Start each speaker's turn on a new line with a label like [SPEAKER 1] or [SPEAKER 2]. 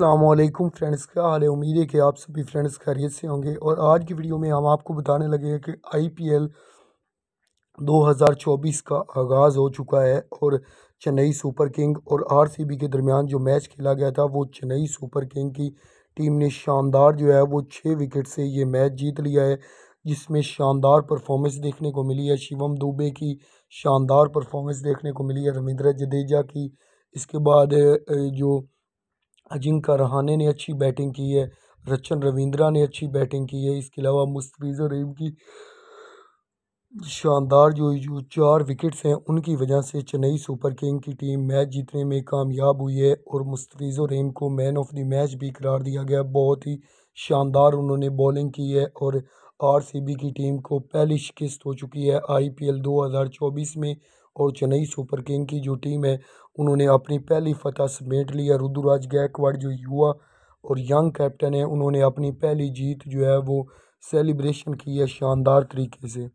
[SPEAKER 1] Aslam friends क्या हाल है उम्मीद है कि आप सभी फ्रेंड्स खैरियत से होंगे और आज की वीडियो में हम आपको बताने लगे हैं कि आईपीएल 2024 का आगाज़ हो चुका है और चेन्नई सुपर किंग और आरसीबी के दरमियान जो मैच खेला गया था वो चेन्नई सुपर किंग की टीम ने शानदार जो है वो छः विकेट से ये मैच जीत लिया है जिसमें शानदार परफॉर्मेंस देखने को मिली है शिवम दुबे की शानदार परफॉर्मेंस देखने को मिली है रविंद्र जडेजा की इसके बाद जो अजिंका रहाने ने अच्छी बैटिंग की है रचन रविंद्रा ने अच्छी बैटिंग की है इसके अलावा मुस्तफ़ीज़ रहीम की शानदार जो जो चार विकेट्स हैं उनकी वजह से चेन्नई सुपर किंग की टीम मैच जीतने में कामयाब हुई है और मुस्तफ़ीज़ रहीम को मैन ऑफ द मैच भी करार दिया गया बहुत ही शानदार उन्होंने बॉलिंग की है और आरसीबी की टीम को पहली शिकस्त हो चुकी है आईपीएल 2024 में और चेन्नई सुपर किंग की जो टीम है उन्होंने अपनी पहली फतह समेट ली है रुद्रराज गायकवाड़ जो युवा और यंग कैप्टन है उन्होंने अपनी पहली जीत जो है वो सेलिब्रेशन की है शानदार तरीके से